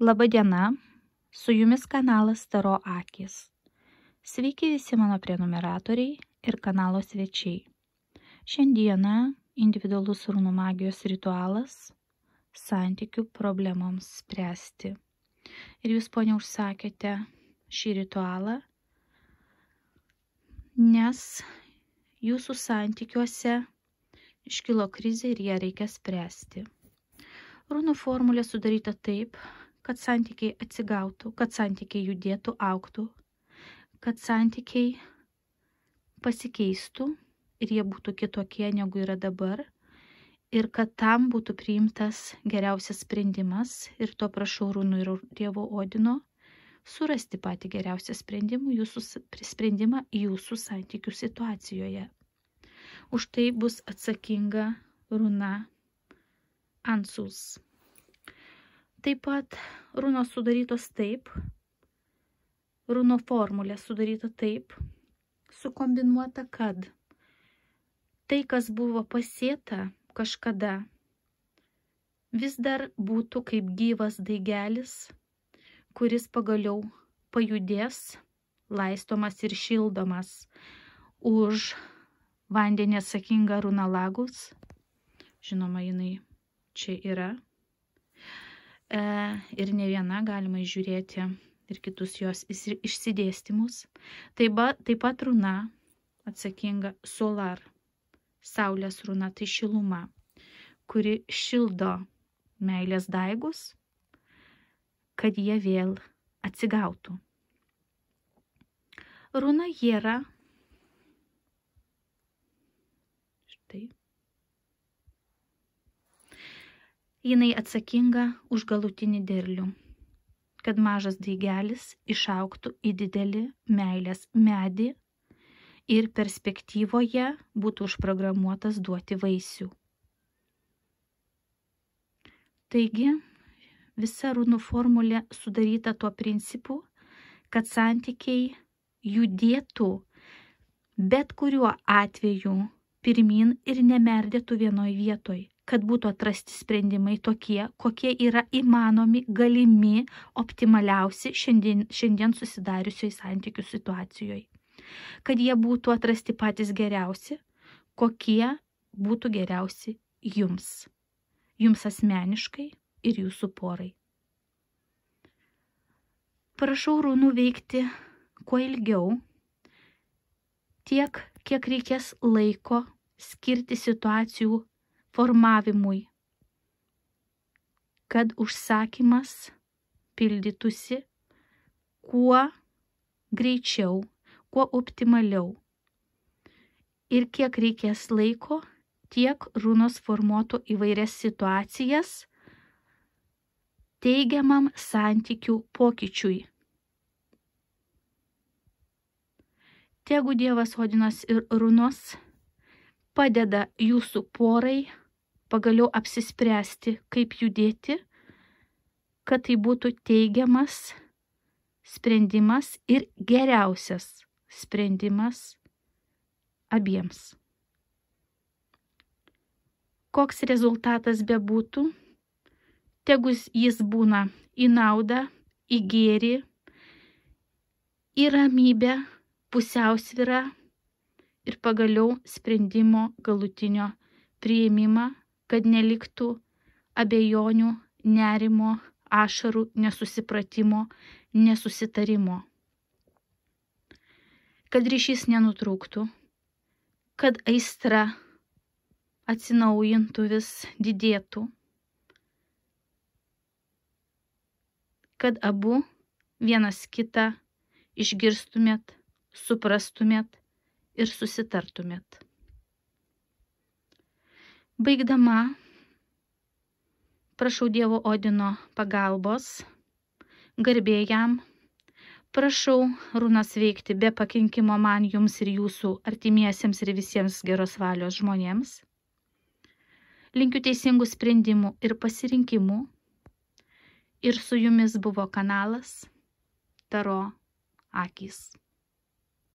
Labadiena, su jumis kanalas Taro akis. Sveiki visi mano prenumeratoriai ir kanalo svečiai. Šiandieną individualus runų magijos ritualas - santykių problemoms spręsti. Ir jūs, ponia, užsakėte šį ritualą, nes jūsų santykiuose iškilo krizė ir ją reikia spręsti. Runų formulė sudaryta taip, kad santykiai atsigautų, kad santykiai judėtų, auktų, kad santykiai pasikeistų ir jie būtų kitokie negu yra dabar. Ir kad tam būtų priimtas geriausias sprendimas ir to prašau Rūnų ir Dievo Odino surasti patį geriausią sprendimą jūsų, sprendimą jūsų santykių situacijoje. Už tai bus atsakinga Runa Ansus. Taip pat runos sudarytos taip, runo formulė sudaryta taip, sukombinuota, kad tai, kas buvo pasėta kažkada, vis dar būtų kaip gyvas daigelis, kuris pagaliau pajudės, laistomas ir šildomas už vandenį atsakingą runalagus. Žinoma, jinai čia yra E, ir ne viena galima įžiūrėti ir kitus jos išsidėstymus. Taip, taip pat runa atsakinga solar, saulės runa tai šiluma, kuri šildo meilės daigus, kad jie vėl atsigautų. Runa jėra. Štai. jinai atsakinga už galutinį derlių, kad mažas daigelis išauktų į didelį meilės medį ir perspektyvoje būtų užprogramuotas duoti vaisių. Taigi, visa runų formulė sudaryta tuo principu, kad santykiai judėtų bet kuriuo atveju pirmin ir nemerdėtų vienoj vietoj kad būtų atrasti sprendimai tokie, kokie yra įmanomi, galimi, optimaliausi šiandien, šiandien susidariusioj santykių situacijoje. Kad jie būtų atrasti patys geriausi, kokie būtų geriausi jums, jums asmeniškai ir jūsų porai. Prašau rūnų veikti kuo ilgiau, tiek, kiek reikės laiko skirti situacijų formavimui, kad užsakymas pildytųsi kuo greičiau, kuo optimaliau. Ir kiek reikės laiko, tiek runos formuotų įvairias situacijas teigiamam santykių pokyčiui. Tegu Dievas Odinas ir runos padeda jūsų porai pagaliau apsispręsti, kaip judėti, kad tai būtų teigiamas sprendimas ir geriausias sprendimas abiems. Koks rezultatas bebūtų, tegus jis būna į naudą, į gėrį, į ramybę, pusiausvyrą ir pagaliau sprendimo galutinio prieimimą kad neliktų abejonių, nerimo, ašarų, nesusipratimo, nesusitarimo. Kad ryšys nenutrūktų, kad aistra atsinaujintų vis didėtų, kad abu vienas kitą išgirstumėt, suprastumėt ir susitartumėt. Baigdama, prašau Dievo Odino pagalbos, garbėjam, prašau runas veikti be pakinkimo man, jums ir jūsų artimiesiems ir visiems geros valios žmonėms. Linkiu teisingų sprendimų ir pasirinkimų. Ir su jumis buvo kanalas Taro akis.